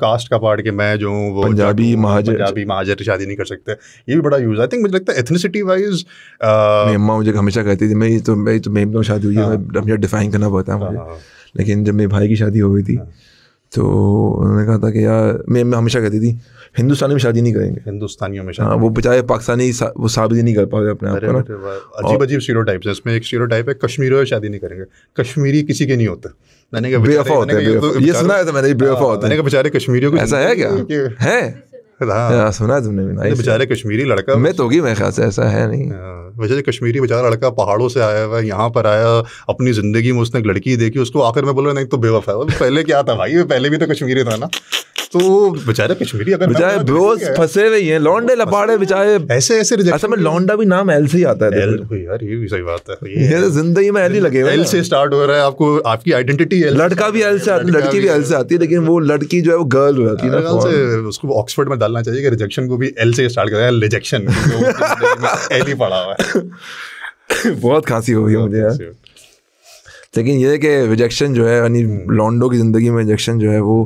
Cast का part के मैं जो हूँ वो पंजाबी महाजर पंजाबी महाजर शादी नहीं कर सकते ये भी बड़ा यूज आई थिंक मुझे लगता है एथनिसिटी वाइज अम्मा मुझे हमेशा कहती थी मैं तो मैं तो मेम तो शादी हुई है हाँ। मुझे डिफाइन करना पड़ता है हाँ। लेकिन जब मेरे भाई की शादी हो गई थी हाँ। तो उन्होंने कहा था कि यार मैं हमेशा कहती थी हिंदुस्तानी में शादी नहीं करेंगे हिंदुस्तानियों में शादी हाँ, वो बेचारे पाकिस्तानी वो साबित नहीं कर पाए अपने आप अजीब अजीब स्टीरियोटाइप्स है इसमें एक टाइप है कश्मीरों में शादी नहीं करेंगे कश्मीरी किसी के नहीं होते मैंने कहा है बेचारे कश्मीरियों को ऐसा है क्या है हाँ। हाँ, सुना तुमने भी बेचारे कश्मीरी लड़का मैं तो मेरे ख्याल से ऐसा है नहीं कश्मीरी बेचारा लड़का पहाड़ों से आया हुआ है यहाँ पर आया अपनी ज़िंदगी में उसने एक लड़की देखी उसको आखिर में बोला नहीं तो बेवफा है पहले क्या था भाई पहले भी तो कश्मीरी था ना तो बेचारे कश्मीरी अगर बेचारे ब्रोस फंसे हुए हैं लौंडे लपाड़े बेचारे ऐसे ऐसे असल में लौंडा भी नाम एल से ही आता है एल यार ये भी सही बात है ये तो जिंदगी में एल ही लगे एल से स्टार्ट हो रहा है आपको आपकी आइडेंटिटी लड़का भी एल से आती है लड़की भी एल से आती है लेकिन वो लड़की जो है वो गर्ल हो जाती है ना उसको ऑक्सफोर्ड में डालना चाहिए कि रिजेक्शन को भी एल से स्टार्ट कर रिजेक्शन एल ही पड़ा हुआ है बहुत खांसी हो गई मुझे यार लेकिन ये कि रिजेक्शन जो है यानी हम्म। लॉन्डो की ज़िंदगी में रिजेक्शन जो है वो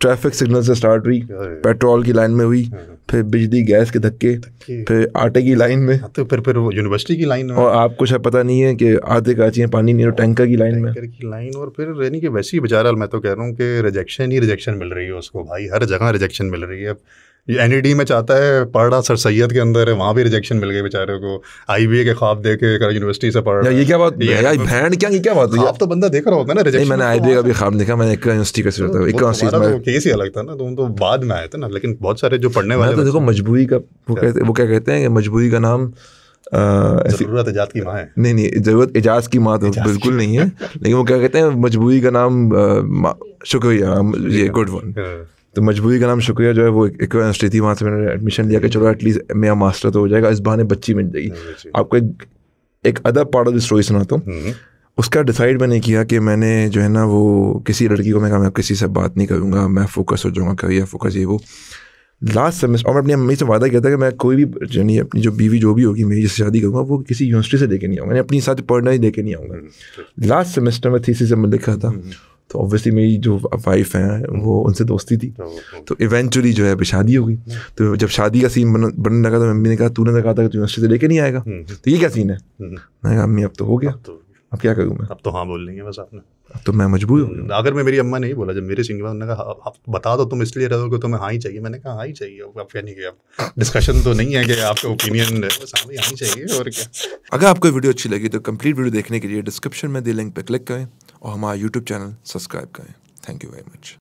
ट्रैफिक सिग्नल से स्टार्ट हुई पेट्रोल की लाइन में हुई हाँ। फिर बिजली गैस के धक्के फिर आटे की लाइन में हाँ, तो फिर फिर वो यूनिवर्सिटी की लाइन में और आपको शायद पता नहीं है कि आधे काची में पानी नहीं और टैंकर की लाइन में की लाइन और फिर यानी कि वैसे ही बेचारा मैं तो कह रहा हूँ कि रिजेक्शन ही रिजेक्शन मिल रही है उसको भाई हर जगह रिजेक्शन मिल रही है एन e में चाहता है पढ़ रहा सर सैयद के अंदर है वहाँ भी रिजेक्शन मिल गए बेचारे को आई के ख्वाब दे के यूनिवर्सिटी से पढ़ रहा ये क्या बात यार भैंड क्या ये क्या बात है आप तो बंदा देख रहा होता है ना रिजेक्शन मैंने आई तो का भी ख्वाब देखा मैंने एक यूनिवर्सिटी का सोचा एक केस तो ही अलग था ना तुम तो बाद में आए थे ना लेकिन बहुत सारे जो पढ़ने वाले तो देखो मजबूरी का वो कहते वो क्या कहते हैं मजबूरी का नाम जरूरत इजाज की माँ है नहीं नहीं जरूरत इजाज की माँ तो बिल्कुल नहीं है लेकिन वो क्या कहते हैं मजबूरी का नाम शुक्रिया ये गुड वन तो मजबूरी का नाम शुक्रिया जो है वो एक यूनिवर्सिटी थी वहाँ से मैंने एडमिशन लिया कि चलो एटलीस्ट मेरा मास्टर तो हो जाएगा इस बहाने बच्ची मिल जाएगी हम्म, आपको एक एक other part of the story सुनाता हूँ हम्म। उसका डिसाइड मैंने किया कि मैंने जो है ना वो किसी लड़की को मैं कहा मैं किसी से बात नहीं करूँगा मैं फोकस हो जाऊँगा करियर फोकस ये वो लास्ट सेमेस्टर और मैं अपनी अम्मी से वादा किया था कि मैं कोई भी यानी अपनी जो बीवी जो भी होगी मेरी जिससे शादी करूँगा वो किसी यूनिवर्सिटी से लेके नहीं आऊँगा मैंने अपनी साथ पढ़ना ही लेके नहीं आऊँगा लास्ट सेमेस्टर में थी से मैं लिखा था हम्म। तो ऑब्वियसली मेरी जो वाइफ हैं वो उनसे दोस्ती थी हम्म, हम्म। तो इवेंचुअली जो है अभी शादी हो गई हम्म। तो जब शादी का सीन बन बनने लगा तो मम्मी ने कहा तूने तो कहा था कि तू यूनिवर्सिटी से लेके नहीं आएगा तो ये क्या सीन है मैं कहा अम्मी अब तो हो गया तो अब क्या करूँ मैं अब तो हाँ बोल लेंगे बस आपने अब तो मैं मजबूर हूँ अगर मैं मेरी अम्मा नहीं बोला जब मेरे सिंह उन्होंने कहा आप बता दो तुम इसलिए रहोगे तुम्हें तो हाँ ही चाहिए मैंने कहा हाँ ही चाहिए आप क्या नहीं किया डिस्कशन तो नहीं है कि आपका ओपिनियन बस हाँ, हाँ ही चाहिए और क्या अगर आपको वीडियो अच्छी लगी तो कंप्लीट वीडियो देखने के लिए डिस्क्रिप्शन में दे लिंक पर क्लिक करें और हमारा यूट्यूब चैनल सब्सक्राइब करें थैंक यू वेरी मच